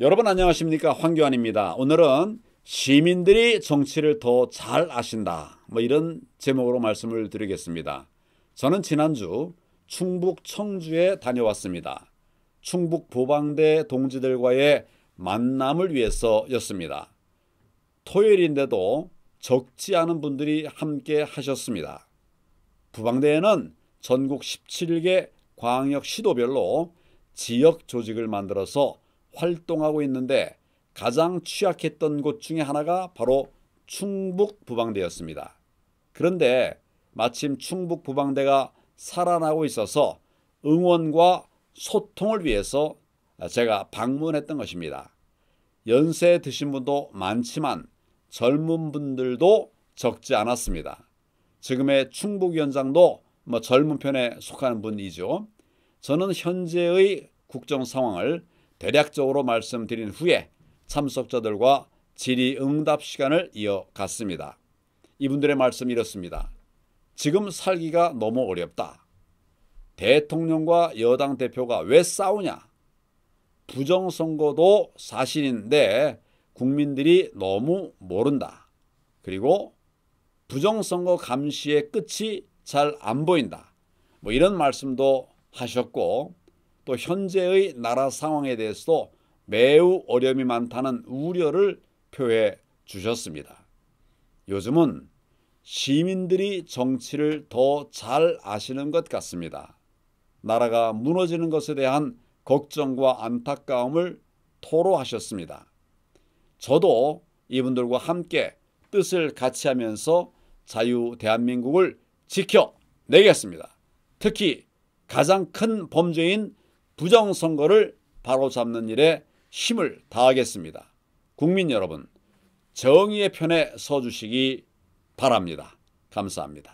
여러분 안녕하십니까 황교안입니다. 오늘은 시민들이 정치를 더 잘 아신다 뭐 이런 제목으로 말씀을 드리겠습니다. 저는 지난주 충북 청주에 다녀왔습니다. 충북 보방대 동지들과의 만남을 위해서였습니다. 토요일인데도 적지 않은 분들이 함께 하셨습니다. 부방대에는 전국 17개 광역 시도별로 지역 조직을 만들어서 활동하고 있는데 가장 취약했던 곳 중에 하나가 바로 충북 부방대였습니다. 그런데 마침 충북 부방대가 살아나고 있어서 응원과 소통을 위해서 제가 방문했던 것입니다. 연세 드신 분도 많지만 젊은 분들도 적지 않았습니다. 지금의 충북 위원장도 뭐 젊은 편에 속하는 분이죠. 저는 현재의 국정 상황을 대략적으로 말씀드린 후에 참석자들과 질의응답 시간을 이어갔습니다. 이분들의 말씀이 이렇습니다. 지금 살기가 너무 어렵다. 대통령과 여당 대표가 왜 싸우냐? 부정선거도 사실인데 국민들이 너무 모른다. 그리고 부정선거 감시의 끝이 잘 안 보인다. 뭐 이런 말씀도 하셨고 또 현재의 나라 상황에 대해서도 매우 어려움이 많다는 우려를 표해 주셨습니다. 요즘은 시민들이 정치를 더 잘 아시는 것 같습니다. 나라가 무너지는 것에 대한 걱정과 안타까움을 토로하셨습니다. 저도 이분들과 함께 뜻을 같이 하면서 자유 대한민국을 지켜내겠습니다. 특히 가장 큰 범죄인 부정선거를 바로잡는 일에 힘을 다하겠습니다. 국민 여러분, 정의의 편에 서주시기 바랍니다. 감사합니다.